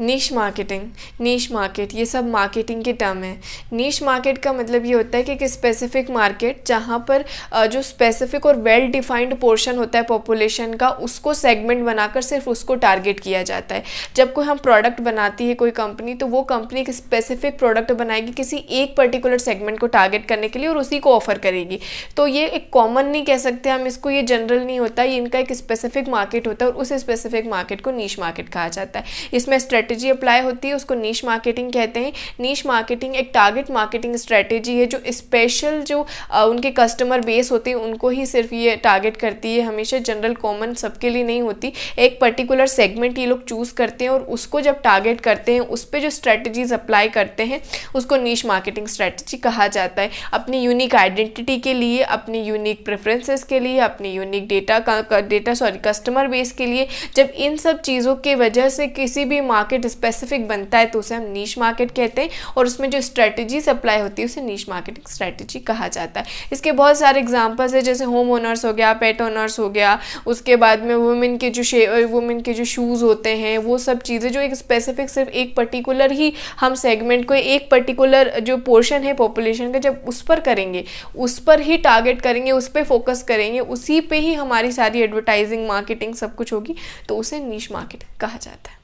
नीश marketing niche market ये सब marketing के टर्म है नीश मार्केट का मतलब ये होता है कि एक स्पेसिफिक मार्केट जहाँ पर जो स्पेसिफिक और वेल डिफाइंड पोर्शन होता है पॉपुलेशन का उसको सेगमेंट बनाकर सिर्फ उसको टारगेट किया जाता है जब कोई हम प्रोडक्ट बनाती है कोई कंपनी तो वो कंपनी एक स्पेसिफिक प्रोडक्ट बनाएगी किसी एक पर्टिकुलर सेगमेंट को टारगेट करने के लिए और उसी को ऑफर करेगी तो ये एक कॉमन नहीं कह सकते हम इसको ये जनरल नहीं होता ये इनका एक स्पेसिफिक मार्केट होता है और उस स्पेसिफिक मार्केट को नीच मार्केट कहा जाता है इसमें स्ट्रेट स्ट्रेटजी अप्लाई होती है उसको नीच मार्केटिंग कहते हैं नीच मार्केटिंग एक टारगेट मार्केटिंग स्ट्रैटेजी है जो स्पेशल जो उनके कस्टमर बेस होते हैं उनको ही सिर्फ ये टारगेट करती है हमेशा जनरल कॉमन सबके लिए नहीं होती एक पर्टिकुलर सेगमेंट ये लोग चूज़ करते हैं और उसको जब टारगेट करते हैं उस पर जो स्ट्रैटेजीज़ अप्लाई करते हैं उसको नीच मार्केटिंग स्ट्रैटेजी कहा जाता है अपनी यूनिक आइडेंटिटी के लिए अपनी यूनिक प्रेफरेंसेस के लिए अपनी यूनिक डेटा का डेटा सॉरी कस्टमर बेस के लिए जब इन सब चीज़ों की वजह से किसी भी मार्केट मार्केट स्पेसिफिक बनता है तो उसे हम नीच मार्केट कहते हैं और उसमें जो स्ट्रैटेजी अप्लाई होती है उसे नीच मार्केटिंग स्ट्रेटेजी कहा जाता है इसके बहुत सारे एग्जाम्पल्स है जैसे होम ओनर्स हो गया पेट ओनर्स हो गया उसके बाद में वुमेन के जो शे वुमेन के जो शूज़ होते हैं वो सब चीज़ें जो एक स्पेसिफिक सिर्फ एक पर्टिकुलर ही हम सेगमेंट को एक पर्टिकुलर जो पोर्शन है पॉपुलेशन का जब उस पर करेंगे उस पर ही टारगेट करेंगे उस पर फोकस करेंगे उसी पे ही हमारी सारी एडवर्टाइजिंग मार्केटिंग सब कुछ होगी तो उसे नीच मार्केट कहा जाता है